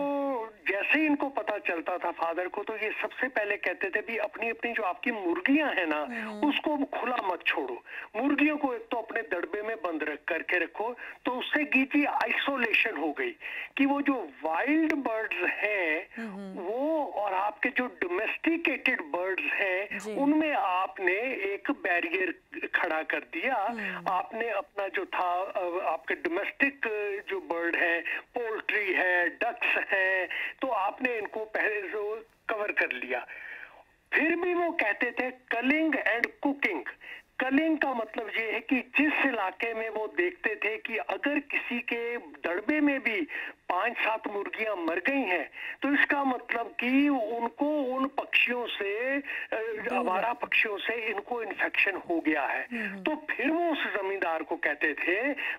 जैसे ही इनको पता चलता था फादर को तो ये सबसे पहले कहते थे भी अपनी अपनी जो आपकी मुर्गियां हैं ना हम्म। उसको खुला मत छोड़ो मुर्गियों को एक तो अपने दड़बे में बंद रख करके रखो तो उससे गीत आइसोलेशन हो गई कि वो जो वाइल्ड बर्ड्स हैं हम्म। वो और आपके जो डोमेस्टिकेटेड बर्ड्स हैं उनमें आपने एक बैरियर खड़ा कर दिया हम्म। आपने अपना जो था आपके डोमेस्टिक जो बर्ड है पोल्ट्री है डक्स है तो आपने इनको फिर भी वो कहते थे कलिंग एंड कुकिंग कलिंग का मतलब ये है कि जिस इलाके में वो देखते थे कि अगर किसी के दड़बे में भी पांच सात मुर्गियां मर गई हैं तो इसका मतलब कि उनको उन पक्षियों से आवारा पक्षियों से इनको इन्फेक्शन हो गया है हम्म। तो फिर वो उस जमींदार को कहते थे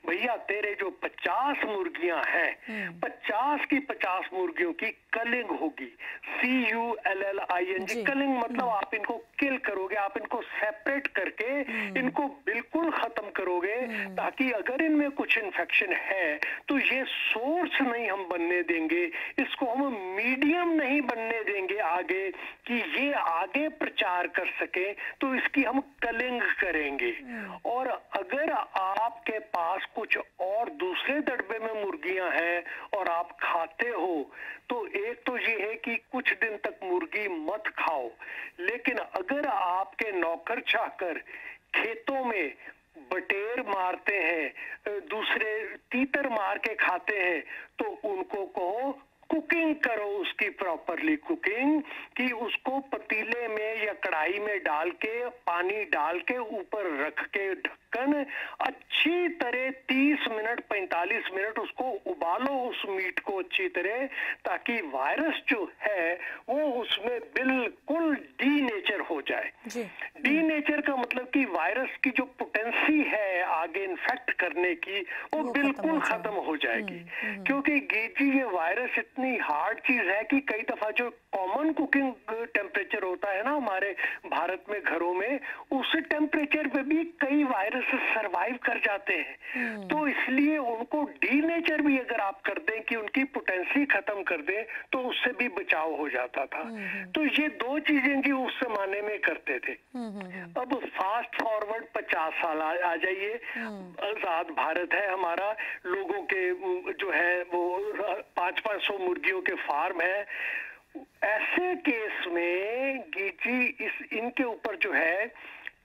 भैया तेरे जो पचास मुर्गियां हैं हम्म। पचास की पचास मुर्गियों की कलिंग होगी C U L L I N G culling मतलब हम्म। आप इनको किल करोगे आप इनको सेपरेट करके इनको बिल्कुल खत्म करोगे ताकि अगर इनमें कुछ इन्फेक्शन है तो ये सोर्स नहीं हम बनने देंगे इसको हम मीडियम नहीं बनने देंगे आगे कि ये आगे प्रचार कर सके तो इसकी हम कलिंग करेंगे हम्म। और अगर आपके पास कुछ और दूसरे दड़बे में मुर्गियां हैं और आप खाते हो तो एक तो ये है कि कुछ दिन तक मुर्गी मत खाओ लेकिन अगर आपके नौकर छाकर खेतों में बटेर मारते हैं दूसरे तीतर मार के खाते हैं तो उनको कहो कुकिंग करो उसकी प्रॉपरली कुकिंग कि उसको पतीले में या कढ़ाई में डाल के पानी डाल के ऊपर रख के ढक्कन अच्छी तरह 30 मिनट 45 मिनट उसको उबालो उस मीट को अच्छी तरह ताकि वायरस जो है वो उसमें बिल्कुल डी नेचर हो जाए डी नेचर का मतलब कि वायरस की जो पोटेंसी है आगे इन्फेक्ट करने की वो, वो बिल्कुल खत्म हो जाएगी हम्म, हम्म। क्योंकि गेजी ये वायरस इतने इतनी हार्ड चीज है कि कई दफा जो कॉमन कुकिंग टेम्परेचर होता है ना हमारे भारत में घरों में उस टेम्परेचर पे भी कई वायरस सरवाइव कर जाते हैं हम्म। तो इसलिए उनको डीनेचर भी अगर आप कर दें कि उनकी पोटेंसी खत्म कर दें तो उससे भी बचाव हो जाता था हम्म, हम्म। तो ये दो चीजें जो उस जमाने में करते थे अब फास्ट फॉरवर्ड पचास साल आ, आ जाइए आजाद भारत है हमारा लोगों के जो है वो पांच पांच सौ मुर्गियों के फार्म है ऐसे केस में जी इस इनके ऊपर जो है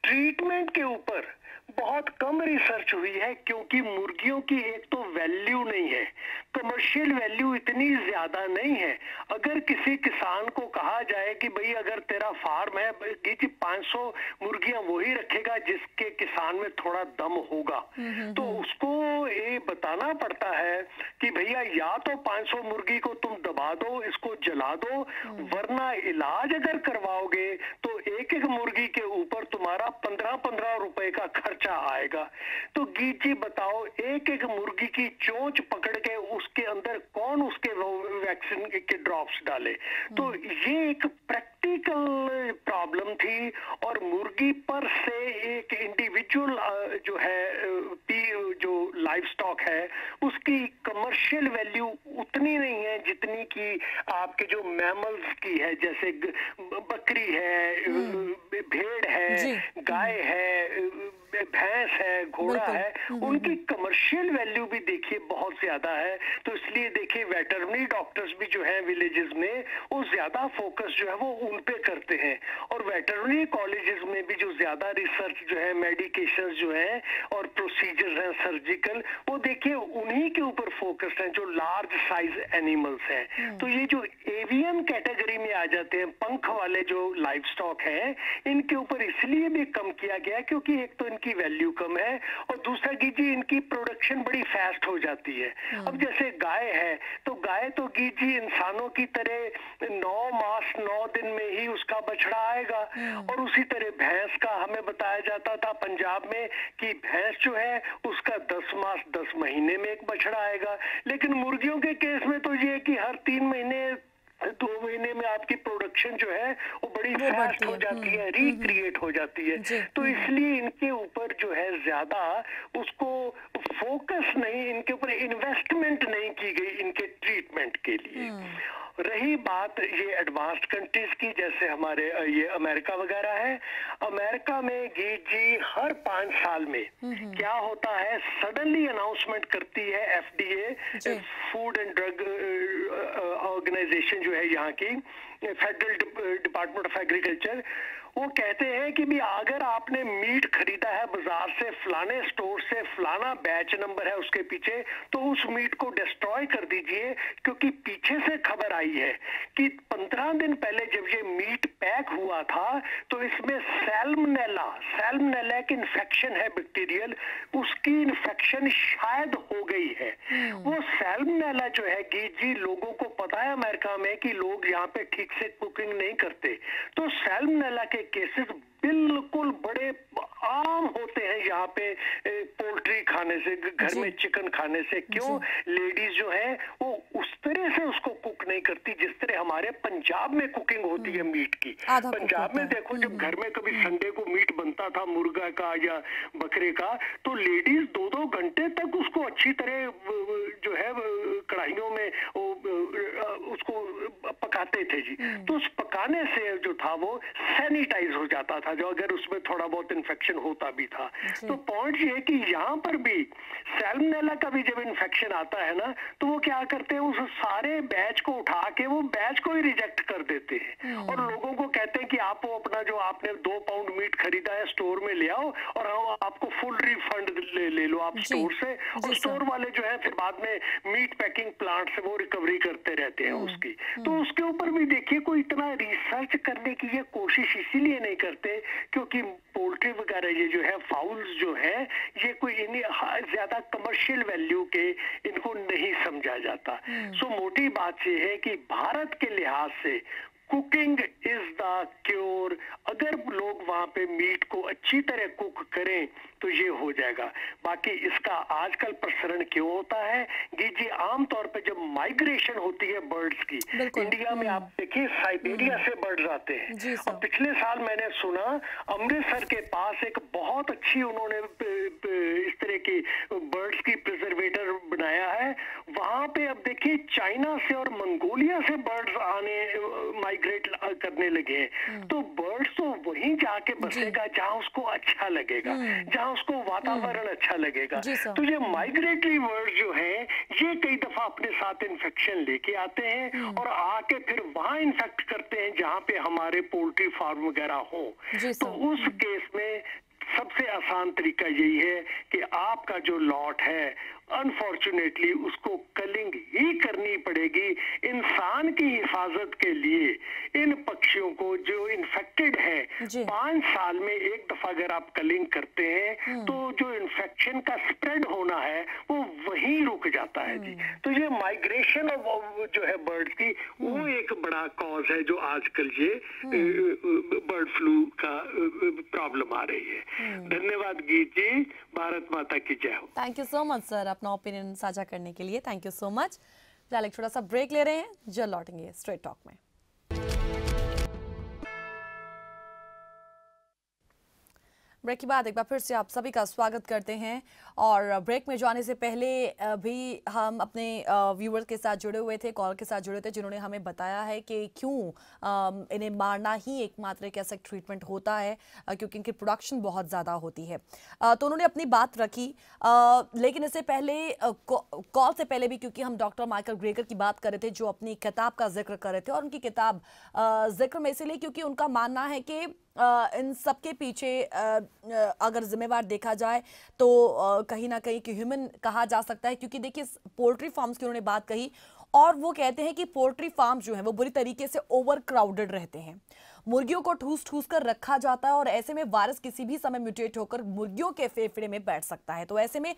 ट्रीटमेंट के ऊपर बहुत कम रिसर्च हुई है क्योंकि मुर्गियों की एक तो वैल्यू नहीं है कमर्शियल वैल्यू इतनी ज्यादा नहीं है अगर किसी किसान को कहा जाए कि भाई अगर तेरा फार्म है पांच सौ मुर्गियां वही रखेगा जिसके किसान में थोड़ा दम होगा तो उसको ये बताना पड़ता है कि भैया या तो 500 मुर्गी को तुम दबा दो इसको जला दो हम्म। वरना इलाज अगर करवाओगे तो एक एक मुर्गी के ऊपर तुम्हारा पंद्रह पंद्रह रुपए का खर्च खर्चा आएगा तो गीत जी बताओ एक एक मुर्गी की चोंच पकड़ के उसके अंदर कौन उसके वैक्सीन के ड्रॉप्स डाले तो हम्म। ये एक प्रैक्टिकल प्रॉब्लम थी और मुर्गी पर से एक इंडिविजुअल जो है पी जो लाइफ स्टॉक है उसकी कमर्शियल वैल्यू उतनी नहीं है जितनी कि आपके जो मैमल्स की है जैसे बकरी है हम्म। भेड़ है गाय है हम्म। भैंस है घोड़ा है हम्म, हम्म, उनकी कमर्शियल हम्म। वैल्यू भी देखिए बहुत ज्यादा है तो इसलिए देखिए वेटरनरी डॉक्टर्स भी जो है विलेजेस में वो ज्यादा फोकस जो है वो उन पे करते हैं और वेटरनरी कॉलेजेस में भी जो ज्यादा रिसर्च जो है मेडिकेशन जो है और प्रोसीजर्स हैं सर्जिकल वो देखिए उन्हीं के ऊपर फोकस है जो लार्ज साइज एनिमल्स है तो ये जो एवियन कैटेगरी में आ जाते हैं पंख वाले जो लाइफ स्टॉक है इनके ऊपर इसलिए भी कम किया गया क्योंकि एक तो इनकी वैल्यू कम है और दूसरा जी इनकी प्रोडक्शन बड़ी फास्ट हो जाती है हाँ। अब जैसे गाय है तो गाय तो जी इंसानों की तरह नौ मास नौ दिन में ही उसका बछड़ा आएगा हाँ। और उसी तरह भैंस का हमें बताया जाता था पंजाब में कि भैंस जो है उसका दस मास दस महीने में एक बछड़ा आएगा लेकिन मुर्गियों के केस में तो ये कि हर तीन महीने दो महीने में आपकी प्रोडक्शन जो है वो बड़ी फास्ट हम्म, हम्म। हो जाती है रिक्रिएट हो जाती है तो इसलिए इनके ऊपर जो है ज्यादा उसको फोकस नहीं इनके ऊपर इन्वेस्टमेंट नहीं की गई इनके ट्रीटमेंट के लिए हम्म। रही बात ये एडवांस्ड कंट्रीज की जैसे हमारे ये अमेरिका वगैरह है अमेरिका में गीत जी हर पांच साल में हम्म, हम्म। क्या होता है सडनली अनाउंसमेंट करती है FDA food and drug organisation जो है यहाँ की फेडरल डिपार्टमेंट ऑफ एग्रीकल्चर वो कहते हैं कि भी अगर आपने मीट खरीदा है बाजार से फलाने स्टोर से फलाना बैच नंबर है उसके पीछे तो उस मीट को डिस्ट्रॉय कर दीजिए क्योंकि पीछे से खबर आई है कि पंद्रह दिन पहले जब ये मीट पैक हुआ था तो इसमें सेल्मनेला सेल्मनेला की इन्फेक्शन है बैक्टीरियल उसकी इन्फेक्शन शायद हो गई है hmm. वो सेल्मनेला जो है गीत जी लोगों को पता है अमेरिका में कि लोग यहाँ पे ठीक से कुकिंग नहीं करते तो सेल्मनेला के ऐसे केसेस बिल्कुल बड़े आम होते हैं यहाँ पे पोल्ट्री खाने से घर में चिकन खाने से क्यों लेडीज जो है वो उस तरह से उसको कुक नहीं करती जिस तरह हमारे पंजाब में कुकिंग होती है हम्म। मीट की पंजाब में देखो जब हम्म। घर में कभी संडे को मीट बनता था मुर्गा का या बकरे का तो लेडीज दो दो घंटे तक उसको अच्छी तरह जो है कढ़ाइयों में वो, उसको पकाते थे जी हम्म। तो उस पकाने से जो था वो सैनिटाइज हो जाता था जो अगर उसमें थोड़ा बहुत इन्फेक्शन होता भी था तो पॉइंट ये कि यहाँ पर भी सेलमनेला का भी जब इन्फेक्शन आता है ना तो वो क्या करते हैं उस सारे बैच को उठा के वो बैच को ही रिजेक्ट कर देते हैं हम्म। और लोगों को कहते हैं कि आप वो अपना जो आपने दो पाउंड मीट खरीदा है स्टोर में ले आओ और हम आपको फुल रिफंड ले, ले लो आप स्टोर से और स्टोर वाले जो है फिर बाद में मीट पैकिंग प्रोसेसिंग प्लांट है वो रिकवरी करते रहते हैं हम्म, उसकी हम्म। तो उसके ऊपर भी देखिए कोई इतना रिसर्च करने की ये कोशिश इसीलिए नहीं करते क्योंकि पोल्ट्री वगैरह ये जो है फाउल्स जो है ये कोई इन ज्यादा कमर्शियल वैल्यू के इनको नहीं समझा जाता सो हम्म। मोटी बात ये है कि भारत के लिहाज से कुकिंग इज द क्योर अगर लोग वहां पे मीट को अच्छी तरह कुक करें तो ये हो जाएगा बाकी इसका आजकल प्रसरण क्यों होता है कि जी आमतौर पे जब माइग्रेशन होती है बर्ड्स की इंडिया में आप हम्म। देखिए साइबेरिया हम्म। से बर्ड्स आते हैं और पिछले साल मैंने सुना अमृतसर के पास एक बहुत अच्छी उन्होंने इस तरह की बर्ड्स की प्रिजर्वेटर बनाया है वहां पे अब देखिए चाइना से और मंगोलिया से बर्ड्स आने माइग्रेट करने लगे हैं हम्म। तो बर्ड्स तो वहीं जाके बसेगा जहां उसको अच्छा लगेगा हम्म। जहां उसको वातावरण हम्म। अच्छा लगेगा तो ये माइग्रेटरी बर्ड जो है ये कई दफा अपने साथ इन्फेक्शन लेके आते हैं और आके फिर वहां इन्फेक्ट करते हैं जहां पे हमारे पोल्ट्री फार्म वगैरह हो तो उस केस में सबसे आसान तरीका यही है कि आपका जो लॉट है अनफॉर्चुनेटली उसको कलिंग ही करनी पड़ेगी इंसान की हिफाजत के लिए इन पक्षियों को जो इन्फेक्टेड है पांच साल में एक दफा अगर आप कलिंग करते हैं हम्म। तो जो इन्फेक्शन का स्प्रेड होना है वो वहीं रुक जाता है जी हम्म। तो ये माइग्रेशन ऑफ जो है बर्ड की वो हम्म। एक बड़ा कॉज है जो आजकल ये बर्ड फ्लू का प्रॉब्लम आ रही है धन्यवाद गीत जी भारत माता की जय हो thank you so much sir अपना ओपिनियन साझा करने के लिए थैंक यू सो मच फिलहाल एक छोटा सा ब्रेक ले रहे हैं जल्द लौटेंगे स्ट्रेट टॉक में ब्रेक के बाद एक बार फिर से आप सभी का स्वागत करते हैं और ब्रेक में जाने से पहले भी हम अपने व्यूवर्स के साथ जुड़े हुए थे कॉल के साथ जुड़े थे जिन्होंने हमें बताया है कि क्यों इन्हें मारना ही एकमात्र एक ऐसा ट्रीटमेंट होता है क्योंकि इनकी प्रोडक्शन बहुत ज़्यादा होती है तो उन्होंने अपनी बात रखी लेकिन इससे पहले कॉल से पहले भी क्योंकि हम डॉक्टर माइकल ग्रेकर की बात कर रहे थे जो अपनी किताब का जिक्र कर रहे थे और उनकी किताब जिक्र में इसीलिए क्योंकि उनका मानना है कि इन सब के पीछे अगर ज़िम्मेवार देखा जाए तो कहीं ना कहीं कि ह्यूमन कहा जा सकता है क्योंकि देखिए पोल्ट्री फार्म्स की उन्होंने बात कही और वो कहते हैं कि पोल्ट्री फार्म जो है वो बुरी तरीके से ओवर क्राउडेड रहते हैं मुर्गियों को ठूस ठूस कर रखा जाता है और ऐसे में वायरस किसी भी समय म्यूटेट होकर मुर्गियों के फेफड़े में बैठ सकता है तो ऐसे में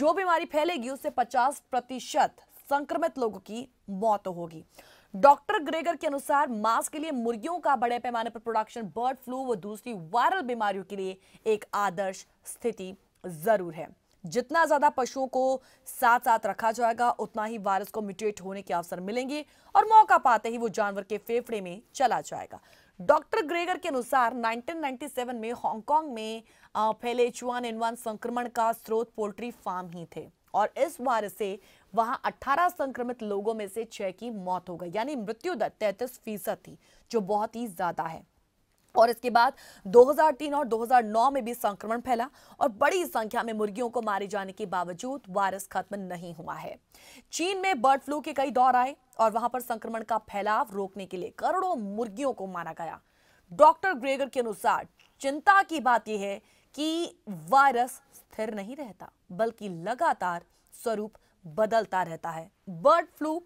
जो बीमारी फैलेगी उससे 50 प्रतिशत संक्रमित लोगों की मौत होगी हो डॉक्टर ग्रेगर के अनुसार मांस के लिए मुर्गियों का बड़े पैमाने पर प्रोडक्शन बर्ड फ्लू व दूसरी वायरल बीमारियों के लिए एक आदर्श स्थिति जरूर है जितना ज्यादा पशुओं को साथ साथ रखा जाएगा उतना ही वायरस को म्यूटेट होने के अवसर मिलेंगे और मौका पाते ही वो जानवर के फेफड़े में चला जाएगा डॉक्टर ग्रेगर के अनुसार 1997 में हांगकांग में फैले चुआन इन संक्रमण का स्रोत पोल्ट्री फार्म ही थे और इस वायरस से वहां 18 संक्रमित लोगों में से छह की मौत हो गई यानी मृत्यु दर तैतीस फीसद थी जो बहुत ही ज्यादा है और इसके बाद 2003 और 2009 में भी संक्रमण फैला और बड़ी संख्या में मुर्गियों को मारे जाने के बावजूद वायरस खत्म नहीं हुआ है चीन में बर्ड फ्लू के कई दौर आए और वहां पर संक्रमण का फैलाव रोकने के लिए करोड़ों मुर्गियों को मारा गया डॉक्टर ग्रेगर के अनुसार चिंता की बात यह है कि वायरस स्थिर नहीं रहता बल्कि लगातार स्वरूप बदलता रहता है बर्ड फ्लू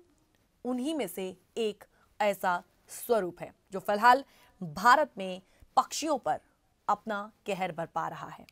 उन्हीं में से एक ऐसा स्वरूप है जो फिलहाल भारत में पक्षियों पर अपना कहर बरपा रहा है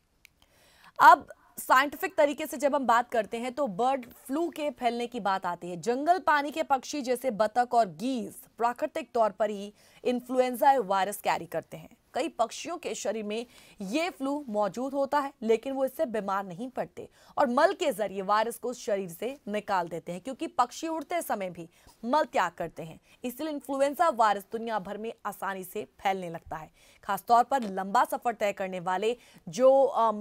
अब साइंटिफिक तरीके से जब हम बात करते हैं तो बर्ड फ्लू के फैलने की बात आती है जंगल पानी के पक्षी जैसे बतख और गीज प्राकृतिक तौर पर ही इन्फ्लुएंजा वायरस कैरी करते हैं कई पक्षियों के शरीर में ये फ्लू मौजूद होता है लेकिन वो इससे बीमार नहीं पड़ते और मल के जरिए वायरस को शरीर से निकाल देते हैं क्योंकि पक्षी उड़ते समय भी मल त्याग करते हैं इसलिए इन्फ्लुएंजा वायरस दुनिया भर में आसानी से फैलने लगता है खासतौर पर लंबा सफर तय करने वाले जो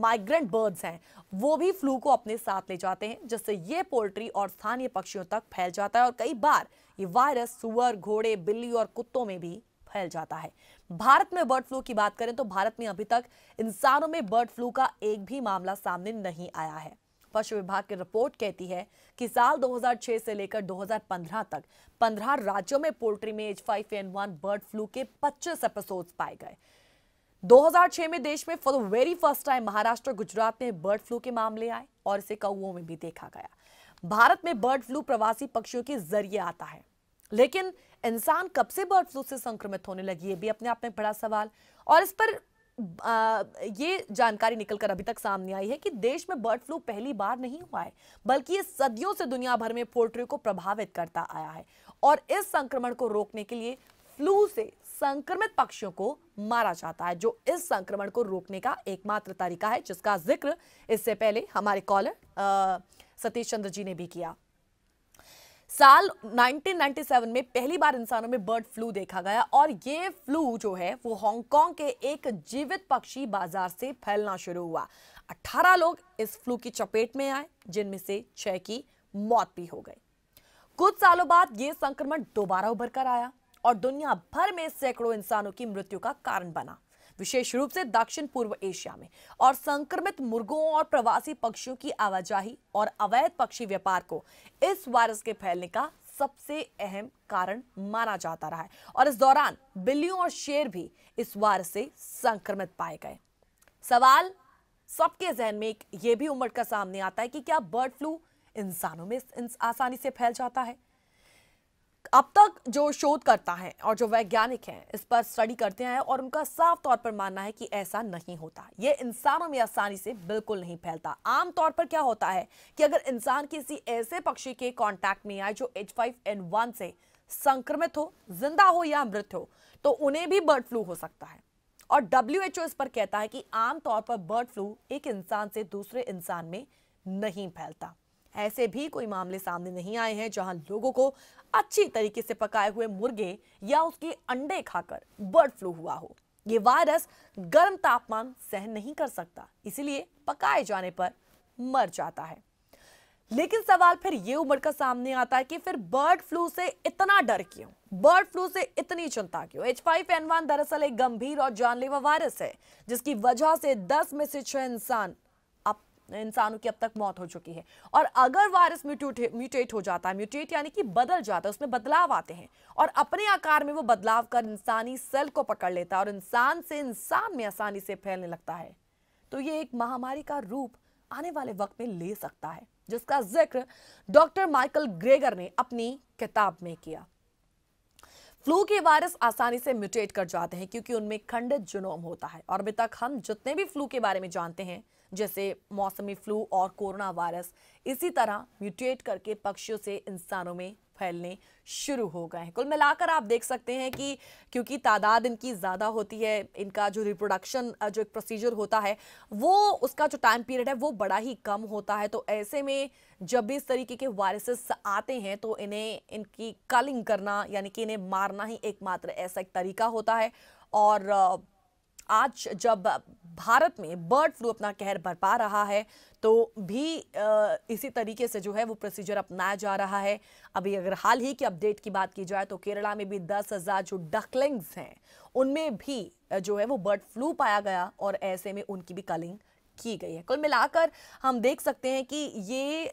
माइग्रेंट बर्ड्स हैं वो भी फ्लू को अपने साथ ले जाते हैं जिससे ये पोल्ट्री और स्थानीय पक्षियों तक फैल जाता है और कई बार ये वायरस सुअर घोड़े बिल्ली और कुत्तों में भी फैल जाता है भारत में बर्ड फ्लू की बात करें तो भारत में अभी तक इंसानों में बर्ड फ्लू का एक भी मामला सामने नहीं आया है पशु विभाग की रिपोर्ट कहती है कि साल 2006 से लेकर 2015 तक 15 राज्यों में पोल्ट्री में H five one bird flu के 25 एपिसोड पाए गए 2006 में देश में for the very first time Maharashtra Gujarat में बर्ड फ्लू के मामले आए और इसे कौओं में भी देखा गया भारत में बर्ड फ्लू प्रवासी पक्षियों के जरिए आता है लेकिन इंसान कब से बर्ड फ्लू से संक्रमित होने लगी है भी अपने आप में बड़ा सवाल और इस पर आ, ये जानकारी निकलकर अभी तक सामने आई है कि देश में बर्ड फ्लू पहली बार नहीं हुआ है बल्कि ये सदियों से दुनिया भर में पोल्ट्री को प्रभावित करता आया है और इस संक्रमण को रोकने के लिए फ्लू से संक्रमित पक्षियों को मारा जाता है जो इस संक्रमण को रोकने का एकमात्र तरीका है जिसका जिक्र इससे पहले हमारे कॉलर सतीश चंद्र जी ने भी किया साल 1997 में पहली बार इंसानों में बर्ड फ्लू देखा गया और ये फ्लू जो है वो हांगकांग के एक जीवित पक्षी बाजार से फैलना शुरू हुआ 18 लोग इस फ्लू की चपेट में आए जिनमें से छह की मौत भी हो गई कुछ सालों बाद ये संक्रमण दोबारा उभर कर आया और दुनिया भर में सैकड़ों इंसानों की मृत्यु का कारण बना विशेष रूप से दक्षिण पूर्व एशिया में और संक्रमित मुर्गों और प्रवासी पक्षियों की आवाजाही और अवैध पक्षी व्यापार को इस वायरस के फैलने का सबसे अहम कारण माना जाता रहा है और इस दौरान बिल्लियों और शेर भी इस वायरस से संक्रमित पाए गए सवाल सबके जहन में एक ये भी उमड़ कर सामने आता है कि क्या बर्ड फ्लू इंसानों में आसानी से फैल जाता है अब तक जो शोधकर्ता हैं और जो वैज्ञानिक हैं इस पर स्टडी करते हैं और उनका साफ तौर पर मानना है कि ऐसा नहीं होता ये इंसानों में आसानी से बिल्कुल नहीं फैलता आमतौर पर क्या होता है कि अगर इंसान किसी ऐसे पक्षी के कांटेक्ट में आए जो एच फाइव एन वन से संक्रमित हो जिंदा हो या मृत हो तो उन्हें भी बर्ड फ्लू हो सकता है और डब्ल्यू एच ओ इस पर कहता है कि आमतौर पर बर्ड फ्लू एक इंसान से दूसरे इंसान में नहीं फैलता ऐसे भी कोई मामले सामने नहीं आए हैं जहां लोगों को अच्छी तरीके से पकाए हुए मुर्गे या उसके अंडे खाकर बर्ड फ्लू हुआ हो ये वायरस गर्म तापमान सहन नहीं कर सकता इसीलिए पकाए जाने पर मर जाता है लेकिन सवाल फिर ये उमड़ कर सामने आता है कि फिर बर्ड फ्लू से इतना डर क्यों बर्ड फ्लू से इतनी चिंता क्यों एच फाइव एन वन दरअसल एक गंभीर और जानलेवा वायरस है जिसकी वजह से 10 में से 6 इंसान इंसानों की अब तक मौत हो चुकी है और अगर वायरस म्यूटेट म्यूटेट हो जाता है म्यूटेट यानी कि बदल जाता है उसमें बदलाव आते हैं और अपने आकार में वो बदलाव कर इंसानी सेल को पकड़ लेता है और इंसान से इंसान में आसानी से फैलने लगता है तो ये एक महामारी का रूप आने वाले वक्त में ले सकता है जिसका जिक्र डॉक्टर माइकल ग्रेगर ने अपनी किताब में किया फ्लू के वायरस आसानी से म्यूटेट कर जाते हैं क्योंकि उनमें खंडित जुनोम होता है और अभी तक हम जितने भी फ्लू के बारे में जानते हैं जैसे मौसमी फ्लू और कोरोना वायरस इसी तरह म्यूटेट करके पक्षियों से इंसानों में फैलने शुरू हो गए हैं कुल मिलाकर आप देख सकते हैं कि क्योंकि तादाद इनकी ज़्यादा होती है इनका जो रिप्रोडक्शन जो एक प्रोसीजर होता है वो उसका जो टाइम पीरियड है वो बड़ा ही कम होता है तो ऐसे में जब भी इस तरीके के वायरसेस आते हैं तो इन्हें इनकी कलिंग करना यानी कि इन्हें मारना ही एकमात्र ऐसा एक तरीका होता है और आज जब भारत में बर्ड फ्लू अपना कहर बरपा रहा है तो भी इसी तरीके से जो है वो प्रोसीजर अपनाया जा रहा है अभी अगर हाल ही की अपडेट की बात की जाए तो केरला में भी दस हज़ार जो डकलिंग्स हैं उनमें भी जो है वो बर्ड फ्लू पाया गया और ऐसे में उनकी भी कलिंग की गई है कुल मिलाकर हम देख सकते हैं कि ये आ,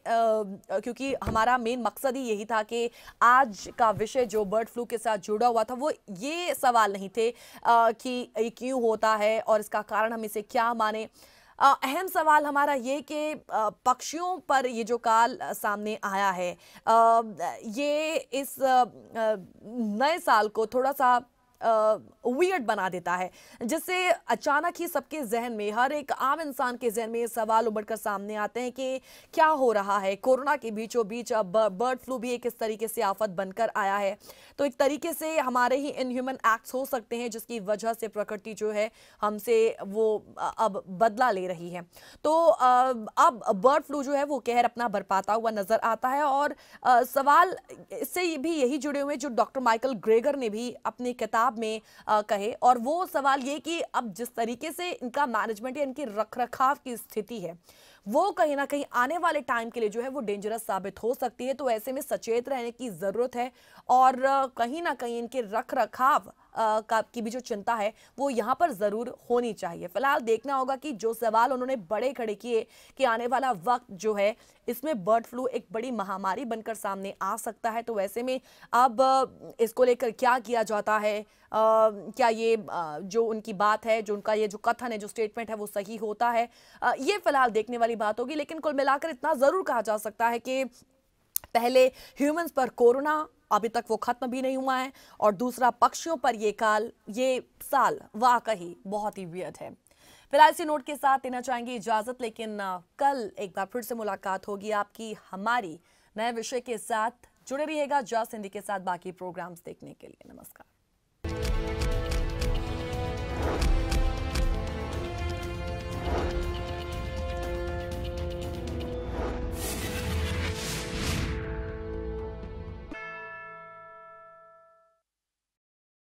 क्योंकि हमारा मेन मकसद ही यही था कि आज का विषय जो बर्ड फ्लू के साथ जुड़ा हुआ था वो ये सवाल नहीं थे आ, कि ये क्यों होता है और इसका कारण हम इसे क्या माने अहम सवाल हमारा ये कि पक्षियों पर ये जो काल सामने आया है ये इस नए साल को थोड़ा सा वियर्ड बना देता है जिससे अचानक ही सबके जहन में हर एक आम इंसान के जहन में सवाल उभर कर सामने आते हैं कि क्या हो रहा है कोरोना के बीचों बीच अब बर्ड फ्लू भी एक इस तरीके से आफत बनकर आया है तो एक तरीके से हमारे ही इनह्यूमन एक्ट्स हो सकते हैं जिसकी वजह से प्रकृति जो है हमसे वो अब बदला ले रही है तो अब बर्ड फ्लू जो है वो कहर अपना भरपाता हुआ नजर आता है और सवाल इससे भी यही जुड़े हुए जो डॉक्टर माइकल ग्रेगर ने भी अपनी किताब जवाब में आ, कहे और वो सवाल ये कि अब जिस तरीके से इनका मैनेजमेंट या इनकी रख रखाव की स्थिति है वो कहीं ना कहीं आने वाले टाइम के लिए जो है वो डेंजरस साबित हो सकती है तो ऐसे में सचेत रहने की ज़रूरत है और कहीं ना कहीं इनके रख रखाव का की भी जो चिंता है वो यहाँ पर ज़रूर होनी चाहिए फिलहाल देखना होगा कि जो सवाल उन्होंने बड़े खड़े किए कि आने वाला वक्त जो है इसमें बर्ड फ्लू एक बड़ी महामारी बनकर सामने आ सकता है तो वैसे में अब इसको लेकर क्या किया जाता है आ, क्या ये आ, जो उनकी बात है जो उनका ये जो कथन है जो स्टेटमेंट है वो सही होता है आ, ये फिलहाल देखने वाली बात होगी लेकिन कुल मिलाकर इतना ज़रूर कहा जा सकता है कि पहले ह्यूमंस पर कोरोना अभी तक वो खत्म भी नहीं हुआ है और दूसरा पक्षियों पर ये काल ये साल वाकई बहुत ही वियर्ड है फिलहाल इसी नोट के साथ देना चाहेंगे इजाजत लेकिन कल एक बार फिर से मुलाकात होगी आपकी हमारी नए विषय के साथ जुड़े रहिएगा जॉस हिंदी के साथ बाकी प्रोग्राम्स देखने के लिए नमस्कार